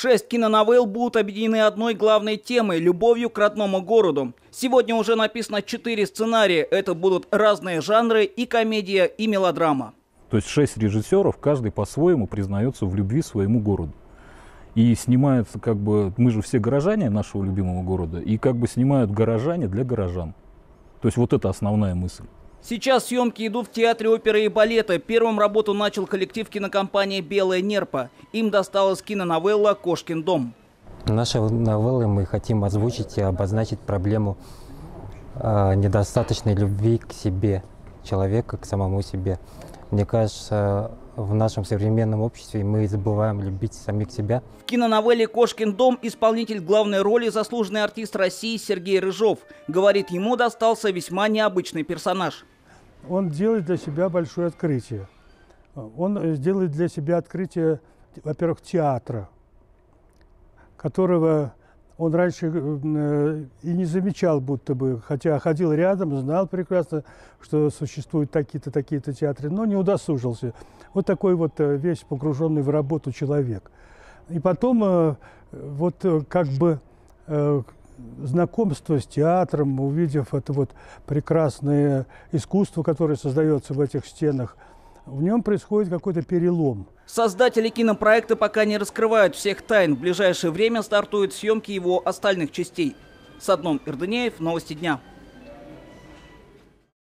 Шесть киноновелл будут объединены одной главной темой – любовью к родному городу. Сегодня уже написано четыре сценария. Это будут разные жанры и комедия, и мелодрама. То есть шесть режиссеров, каждый по-своему признается в любви своему городу. И снимаются как бы, мы же все горожане нашего любимого города, и как бы снимают горожане для горожан. То есть вот это основная мысль. Сейчас съемки идут в Театре оперы и балета. Первым работу начал коллектив кинокомпании «Белая нерпа». Им досталась киноновелла «Кошкин дом». Нашей новеллой мы хотим озвучить и обозначить проблему э, недостаточной любви к себе, человека к самому себе. Мне кажется, в нашем современном обществе мы забываем любить самих себя. В киноновелле «Кошкин дом» исполнитель главной роли заслуженный артист России Сергей Рыжов. Говорит, ему достался весьма необычный персонаж. Он делает для себя большое открытие. Он э, делает для себя открытие, во-первых, театра, которого он раньше э, э, и не замечал будто бы, хотя ходил рядом, знал прекрасно, что существуют такие-то, такие-то театры, но не удосужился. Вот такой вот э, весь погруженный в работу человек. И потом вот как бы знакомство с театром, увидев это вот прекрасное искусство, которое создается в этих стенах – в нем происходит какой-то перелом. Создатели кинопроекта пока не раскрывают всех тайн. В ближайшее время стартуют съемки его остальных частей. Садном Ирдынеев, Новости дня.